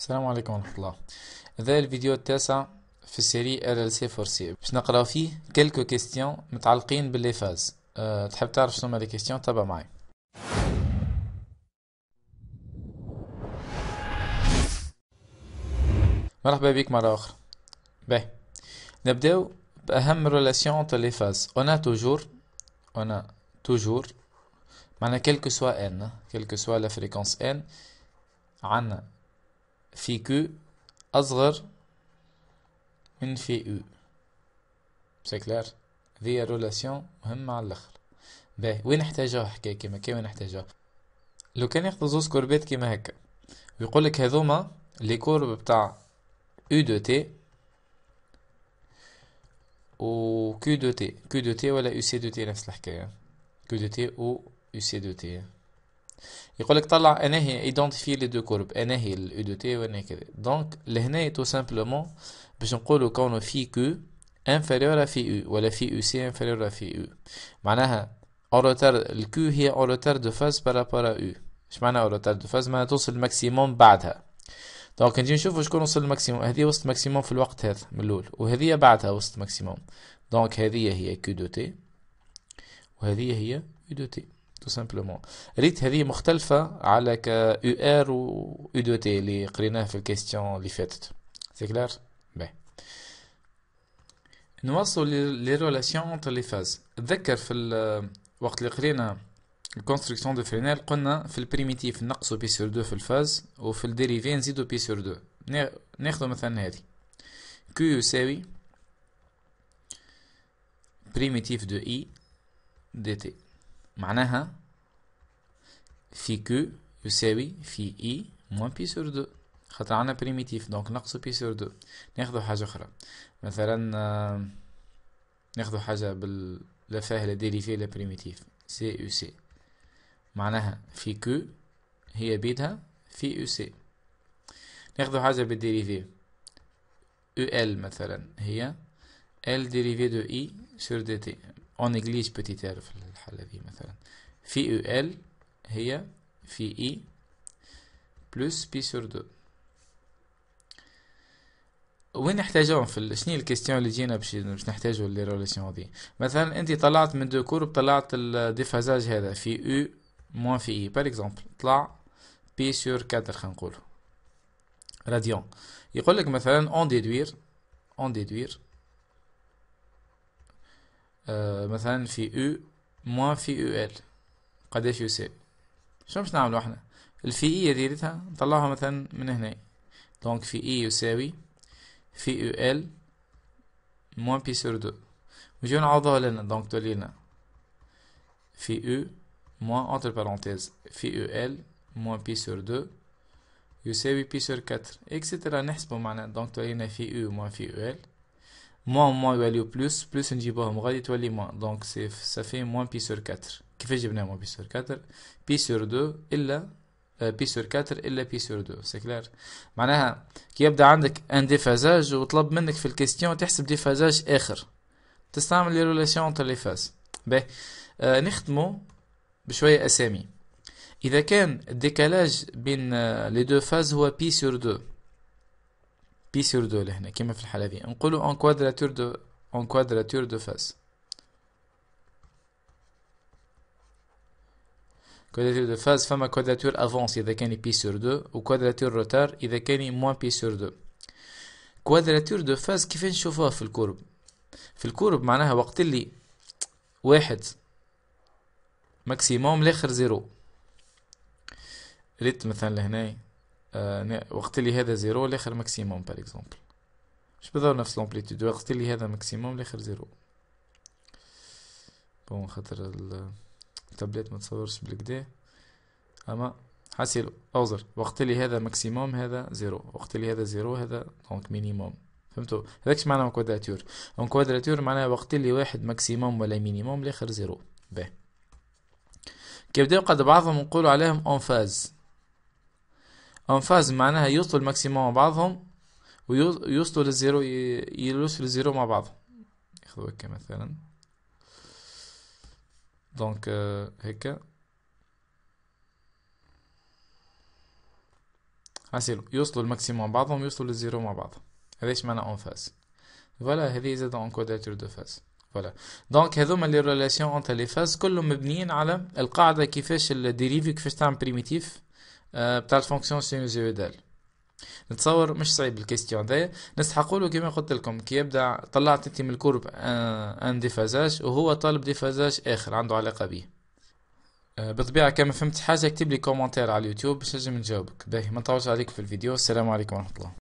السلام عليكم ورحمة الله هذا الفيديو التاسع في سيري سي فور سي باش نقراو فيه كلكو كيستيون متعلقين باللي فاز أه تحب تعرف شنو هما لي كيستيون تابع معايا مرحبا بك مرة أخرى باهي نبداو بأهم ريلاسيون تاع لي فاز أنا توجور أنا توجور معناها كلكو سوا ان كلكو سوا لا فريكونس ان عندنا في كو أصغر من في أو سي كلار ذي رولاسيون مهمة على الآخر باهي وين نحتاجوها حكاية كيما كيما نحتاجوها لو كان ياخدو زوز كوربات كيما هكا ويقولك هذوما لي كورب بتاع أو دو تي و كو دو تي كو دو تي ولا أو سي دو تي نفس الحكاية كو دو تي و أو سي دو تي يقول لك طلع انا هي ايدونتيفي لي دو كورب انا هي الاو دو تي وانا كذا دونك لهنا تو سامبلومون باش نقولوا كونو في كو انفيريور في او ولا في او سي انفيريور في او معناها اوروتر الكو هي اوروتر دو فاز بارابارا او اش معنى اوروتر دو فاز معناها توصل الماكسيموم بعدها دونك نجي نشوفوا شكون وصل الماكسيموم هذه وصلت ماكسيموم في الوقت هذا من الاول وهذه بعدها وصلت ماكسيموم دونك هذه هي كو دو تي وهذه هي اي دو تي تو سامبلومون ريت هذه مختلفة على ك يو ار و يو دو تي اللي قريناه في الكيستيون اللي فاتت سي كلار بي نوصلوا لي ريلاسيون انتر لي فاز تذكر في الوقت اللي قرينا الكونستركسيون دو فرينال قلنا في البريميتيف نقصوا بي سور دو في الفاز وفي الديريفي نزيدو بي سور دو ناخذ مثلا هذه كيو يساوي بريميتيف دو اي دي تي معناها في كو يساوي في اي موان بي سور دو خاطر عندنا بريميتيف دونك نقصو بي سور دو ناخدو حاجة أخرى مثلا آه، ناخدو حاجة باللفاه لا ديريفي لا بريميتيف سي او سي معناها في كو هي بيدها في او سي ناخدو حاجة بالديريفي او ال مثلا هي ال ديريفي دو اي سور دي تي اون اجليج بوتيتير في الحالة دي مثلا في او e ال هي في اي بلس بي سور دو وين نحتاجوهم في شنو الكيستيون اللي جينا باش نحتاجو لي ريلاسيون دي مثلا انت طلعت من دو كورب طلعت الديفازاج هذا في او e موان في اي بار اكزومبل طلع بي سور كاتر خلينا نقولو راديون يقول لك مثلا اون ديدوير اون ديدوير آه، مثلا في او موان في او ال قداش يساوي شنو باش نعملو احنا الفي اي ديرتها نطلعها مثلا من هنا دونك في اي يساوي في او ال موان بي سور دو ونجيو نعوضوها لنا دونك تولينا في او موان اونتر بارونتيز في او ال موان بي سور دو يساوي بي سور كتر اكسترا نحسبو معنا دونك تولينا في او موان في او ال موان موان يوليو بلوس بلوس نجيبوهم غادي تولي موان دونك سي سافي موان بي سور 4 كيفاش جبنا موان بي سور 4 بي سور 2 الا بي سور 4 الا بي سور 2 سي كلير معناها كي يبدا عندك ان ديفازاج وطلب منك في الكيستيون تحسب ديفازاج اخر تستعمل لي ريلاسيون انتر لي فاز باهي آه نختمو بشويه اسامي اذا كان الديكالاج بين لي دو فاز هو بي سور 2 بي سور دو لهنا كيما في الحالة ذي نقولو اون كوادراتور دو اون كوادراتور دو فاس كوادراتور دو فاز فما كوادراتور افونس اذا كان بي سور دو وكوادراتور روتار اذا كان موان بي سور دو كوادراتور دو فاز كيف نشوفوها في الكورب في الكورب معناها وقت اللي واحد ماكسيموم لاخر زيرو ريت مثلا لهنا آه، وقت اللي هذا زيرو الاخر ماكسيموم باغ اكزومبل مش بضر نفس لومبليتود وقت اللي هذا ماكسيموم الاخر زيرو بون خاطر التابلات ما تصورش بالكدا اما حاسيلو اوزر وقت اللي هذا ماكسيموم هذا زيرو وقت اللي هذا زيرو هذا دونك مينيموم فهمتوا هذاك معناه كوادراتور اون كوادراتور معناها وقت اللي واحد ماكسيموم ولا مينيموم الاخر زيرو باهي كيبداو قد بعضهم نقولوا عليهم اون فاز فاز معناها يوصلوا الماكسيموم مع بعضهم ويوصلوا للزيرو يوصلوا للزيرو مع بعضهم ياخذوا هكا مثلا دونك هكا عسيلو يوصلوا الماكسيموم مع بعضهم يوصلوا للزيرو مع بعضهم هذا ايش معنى اون فاز فوالا هذه زاد كوداتور دو فاز فوالا دونك هذوما لي ريلاسيون اونتر لي فاز كلهم مبنيين على القاعده كيفاش الديريفي كيفاش تعمل بريميتيف آه، بتاع الفونكسيون سينوزويدال نتصور مش صعيب الكيستيون ذا نستحقوا له كما قلت لكم كي يبدا طلعت انت من الكورب آه، ان ديفازاج وهو طالب ديفازاج اخر عنده علاقه به آه، بالطبيعه كما فهمت حاجه اكتب لي كومنتير على اليوتيوب باش نجم نجاوبك باهي ما نطولش عليك في الفيديو السلام عليكم ورحمه الله